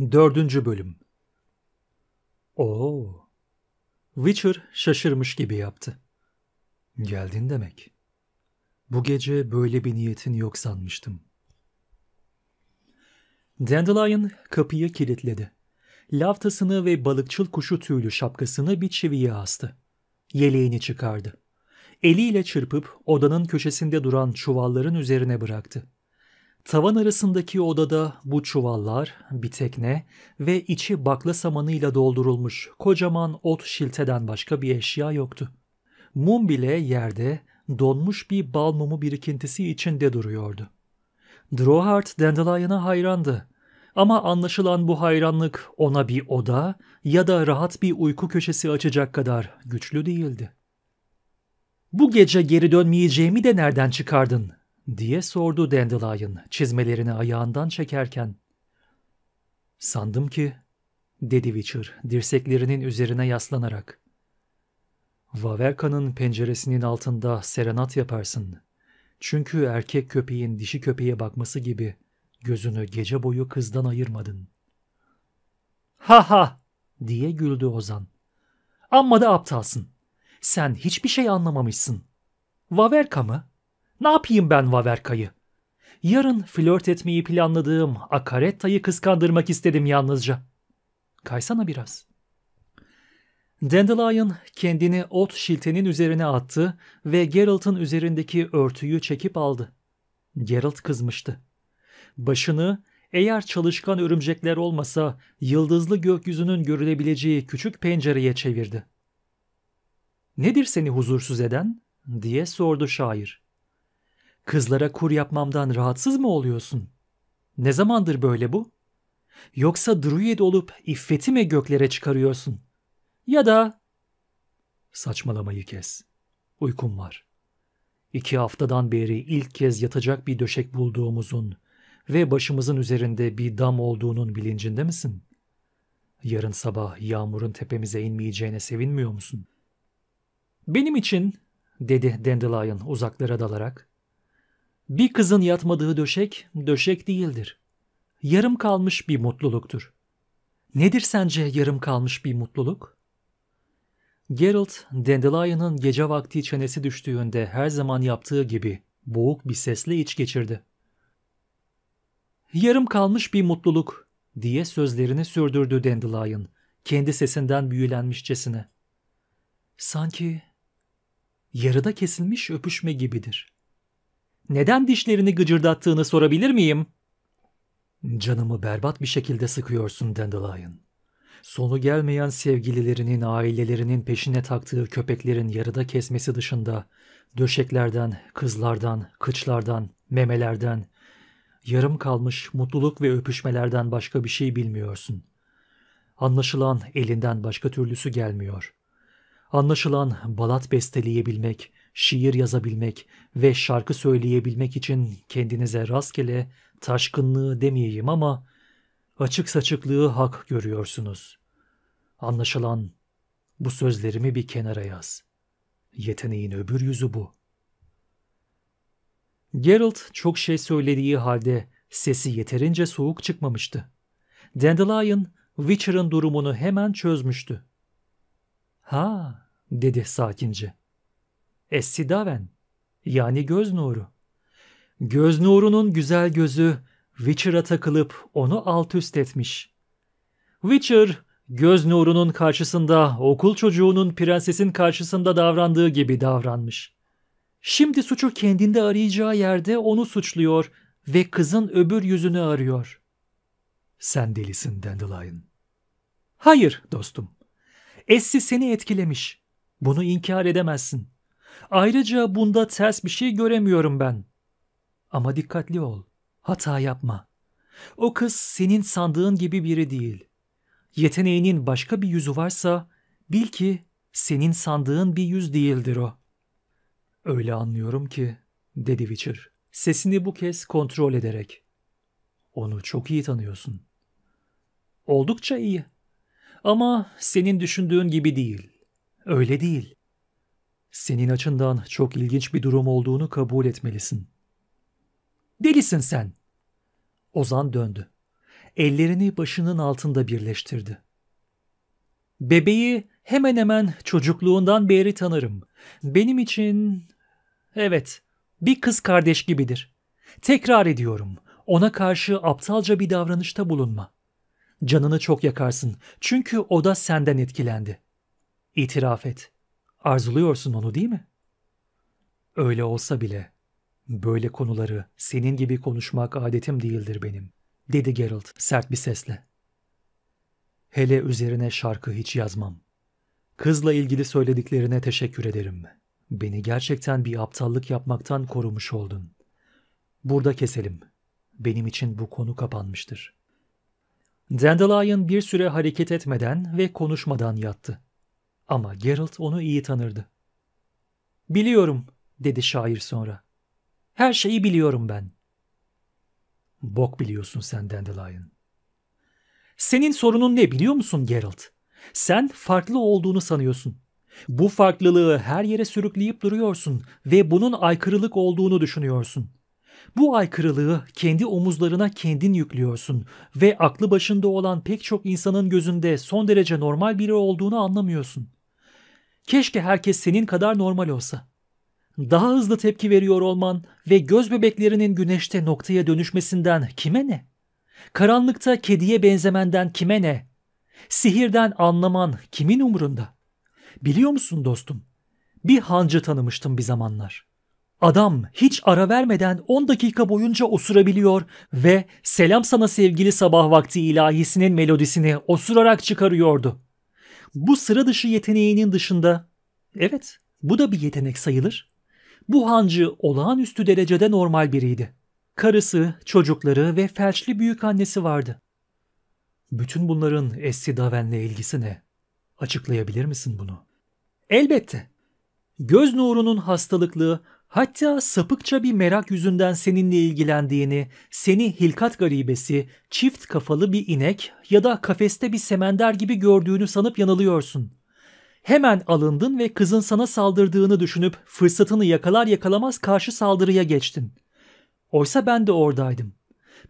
Dördüncü Bölüm Oo. Witcher şaşırmış gibi yaptı. Geldin demek. Bu gece böyle bir niyetin yok sanmıştım. Dandelion kapıyı kilitledi. Laftasını ve balıkçıl kuşu tüylü şapkasını bir çiviye astı. Yeleğini çıkardı. Eliyle çırpıp odanın köşesinde duran çuvalların üzerine bıraktı. Tavan arasındaki odada bu çuvallar, bir tekne ve içi bakla samanıyla doldurulmuş kocaman ot şilteden başka bir eşya yoktu. Mum bile yerde donmuş bir bal mumu birikintisi içinde duruyordu. Drohart Dandelion'a hayrandı ama anlaşılan bu hayranlık ona bir oda ya da rahat bir uyku köşesi açacak kadar güçlü değildi. ''Bu gece geri dönmeyeceğimi de nereden çıkardın?'' diye sordu Dandelion çizmelerini ayağından çekerken. Sandım ki, dedi Witcher dirseklerinin üzerine yaslanarak. Vaverka'nın penceresinin altında serenat yaparsın. Çünkü erkek köpeğin dişi köpeğe bakması gibi gözünü gece boyu kızdan ayırmadın. Ha ha diye güldü Ozan. Amma da aptalsın. Sen hiçbir şey anlamamışsın. Vaverka mı? Ne yapayım ben Vaverka'yı? Yarın flört etmeyi planladığım Akaretta'yı kıskandırmak istedim yalnızca. Kaysana biraz. Dandelion kendini ot şiltenin üzerine attı ve Geralt'ın üzerindeki örtüyü çekip aldı. Geralt kızmıştı. Başını eğer çalışkan örümcekler olmasa yıldızlı gökyüzünün görülebileceği küçük pencereye çevirdi. ''Nedir seni huzursuz eden?'' diye sordu şair. Kızlara kur yapmamdan rahatsız mı oluyorsun? Ne zamandır böyle bu? Yoksa druid olup iffeti mi göklere çıkarıyorsun? Ya da... Saçmalamayı kes. Uykum var. İki haftadan beri ilk kez yatacak bir döşek bulduğumuzun ve başımızın üzerinde bir dam olduğunun bilincinde misin? Yarın sabah yağmurun tepemize inmeyeceğine sevinmiyor musun? Benim için, dedi Dandelion uzaklara dalarak, bir kızın yatmadığı döşek, döşek değildir. Yarım kalmış bir mutluluktur. Nedir sence yarım kalmış bir mutluluk? Geralt, Dandelion'ın gece vakti çenesi düştüğünde her zaman yaptığı gibi boğuk bir sesle iç geçirdi. Yarım kalmış bir mutluluk diye sözlerini sürdürdü Dandelion, kendi sesinden büyülenmişçesine. Sanki yarıda kesilmiş öpüşme gibidir neden dişlerini gıcırdattığını sorabilir miyim? Canımı berbat bir şekilde sıkıyorsun Dandelion. Sonu gelmeyen sevgililerinin ailelerinin peşine taktığı köpeklerin yarıda kesmesi dışında döşeklerden, kızlardan, kıçlardan, memelerden, yarım kalmış mutluluk ve öpüşmelerden başka bir şey bilmiyorsun. Anlaşılan elinden başka türlüsü gelmiyor. Anlaşılan balat besteleyebilmek, şiir yazabilmek ve şarkı söyleyebilmek için kendinize rastgele taşkınlığı demeyeyim ama açık saçıklığı hak görüyorsunuz. Anlaşılan bu sözlerimi bir kenara yaz. Yeteneğin öbür yüzü bu. Geralt çok şey söylediği halde sesi yeterince soğuk çıkmamıştı. Dandelion, Witcher'ın durumunu hemen çözmüştü. Ha, dedi sakince. Essidaven yani göz nuru. Göz nurunun güzel gözü Witcher'a takılıp onu alt üst etmiş. Witcher, göz nurunun karşısında okul çocuğunun prensesin karşısında davrandığı gibi davranmış. Şimdi suçu kendinde arayacağı yerde onu suçluyor ve kızın öbür yüzünü arıyor. Sen delisin Dandelion. Hayır dostum. Essi seni etkilemiş. Bunu inkar edemezsin. Ayrıca bunda ters bir şey göremiyorum ben. Ama dikkatli ol. Hata yapma. O kız senin sandığın gibi biri değil. Yeteneğinin başka bir yüzü varsa bil ki senin sandığın bir yüz değildir o. Öyle anlıyorum ki, dedi Witcher, sesini bu kez kontrol ederek. Onu çok iyi tanıyorsun. Oldukça iyi. Ama senin düşündüğün gibi değil. Öyle değil. Senin açından çok ilginç bir durum olduğunu kabul etmelisin. Delisin sen. Ozan döndü. Ellerini başının altında birleştirdi. Bebeği hemen hemen çocukluğundan beri tanırım. Benim için... Evet, bir kız kardeş gibidir. Tekrar ediyorum, ona karşı aptalca bir davranışta bulunma. Canını çok yakarsın çünkü o da senden etkilendi. İtiraf et. Arzuluyorsun onu değil mi? Öyle olsa bile böyle konuları senin gibi konuşmak adetim değildir benim, dedi Geralt sert bir sesle. Hele üzerine şarkı hiç yazmam. Kızla ilgili söylediklerine teşekkür ederim. Beni gerçekten bir aptallık yapmaktan korumuş oldun. Burada keselim. Benim için bu konu kapanmıştır. Dandelion bir süre hareket etmeden ve konuşmadan yattı. Ama Geralt onu iyi tanırdı. Biliyorum, dedi şair sonra. Her şeyi biliyorum ben. Bok biliyorsun sen Dandelion. Senin sorunun ne biliyor musun Geralt? Sen farklı olduğunu sanıyorsun. Bu farklılığı her yere sürükleyip duruyorsun ve bunun aykırılık olduğunu düşünüyorsun. Bu aykırılığı kendi omuzlarına kendin yüklüyorsun ve aklı başında olan pek çok insanın gözünde son derece normal biri olduğunu anlamıyorsun. Keşke herkes senin kadar normal olsa. Daha hızlı tepki veriyor olman ve göz bebeklerinin güneşte noktaya dönüşmesinden kime ne? Karanlıkta kediye benzemenden kime ne? Sihirden anlaman kimin umurunda? Biliyor musun dostum? Bir hancı tanımıştım bir zamanlar. Adam hiç ara vermeden 10 dakika boyunca osurabiliyor ve selam sana sevgili sabah vakti ilahisinin melodisini osurarak çıkarıyordu. Bu sıra dışı yeteneğinin dışında evet bu da bir yetenek sayılır. Bu hancı olağanüstü derecede normal biriydi. Karısı, çocukları ve felçli büyük annesi vardı. Bütün bunların Essi Daven'le ilgisi ne? Açıklayabilir misin bunu? Elbette göz nurunun hastalıklı, hatta sapıkça bir merak yüzünden seninle ilgilendiğini, seni hilkat garibesi, çift kafalı bir inek ya da kafeste bir semender gibi gördüğünü sanıp yanılıyorsun. Hemen alındın ve kızın sana saldırdığını düşünüp fırsatını yakalar yakalamaz karşı saldırıya geçtin. Oysa ben de oradaydım.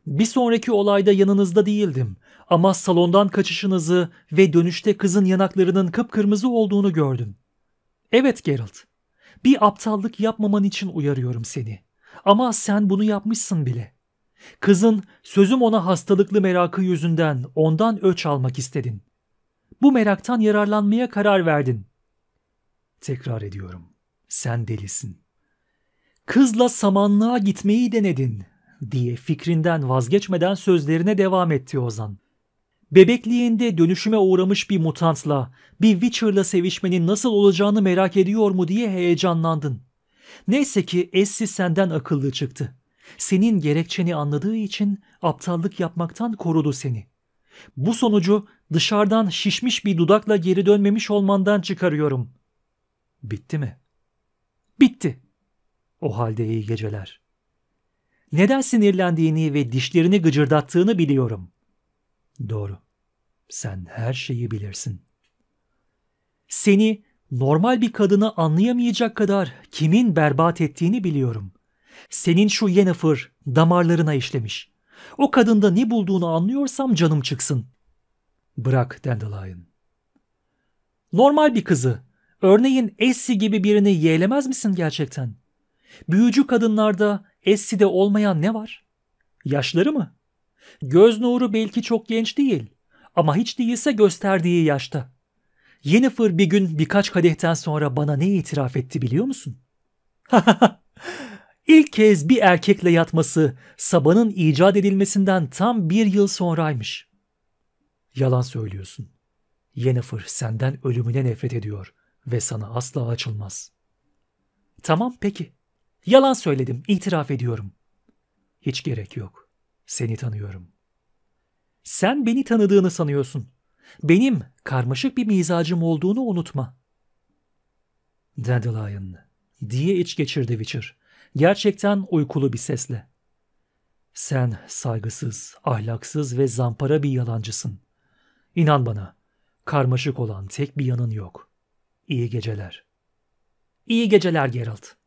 Bir sonraki olayda yanınızda değildim ama salondan kaçışınızı ve dönüşte kızın yanaklarının kıpkırmızı olduğunu gördüm. Evet Geralt. Bir aptallık yapmaman için uyarıyorum seni. Ama sen bunu yapmışsın bile. Kızın sözüm ona hastalıklı merakı yüzünden ondan öç almak istedin. Bu meraktan yararlanmaya karar verdin. Tekrar ediyorum. Sen delisin. Kızla samanlığa gitmeyi denedin diye fikrinden vazgeçmeden sözlerine devam etti Ozan. Bebekliğinde dönüşüme uğramış bir mutantla, bir Witcher'la sevişmenin nasıl olacağını merak ediyor mu diye heyecanlandın. Neyse ki Essi senden akıllı çıktı. Senin gerekçeni anladığı için aptallık yapmaktan korudu seni. Bu sonucu dışarıdan şişmiş bir dudakla geri dönmemiş olmandan çıkarıyorum. Bitti mi? Bitti. O halde iyi geceler. Neden sinirlendiğini ve dişlerini gıcırdattığını biliyorum.'' Doğru. Sen her şeyi bilirsin. Seni normal bir kadını anlayamayacak kadar kimin berbat ettiğini biliyorum. Senin şu yenefır damarlarına işlemiş. O kadında ne bulduğunu anlıyorsam canım çıksın. Bırak Dandelion. Normal bir kızı, örneğin Essie gibi birini yeğlemez misin gerçekten? Büyücü kadınlarda Essie'de olmayan ne var? Yaşları mı? Göz nuru belki çok genç değil ama hiç değilse gösterdiği yaşta. Yennefer bir gün birkaç kadehten sonra bana ne itiraf etti biliyor musun? İlk kez bir erkekle yatması sabanın icat edilmesinden tam bir yıl sonraymış. Yalan söylüyorsun. Yennefer senden ölümüne nefret ediyor ve sana asla açılmaz. Tamam peki. Yalan söyledim, itiraf ediyorum. Hiç gerek yok. Seni tanıyorum. Sen beni tanıdığını sanıyorsun. Benim karmaşık bir mizacım olduğunu unutma. Dandelion diye iç geçirdi Witcher. Gerçekten uykulu bir sesle. Sen saygısız, ahlaksız ve zampara bir yalancısın. İnan bana, karmaşık olan tek bir yanın yok. İyi geceler. İyi geceler Geralt.''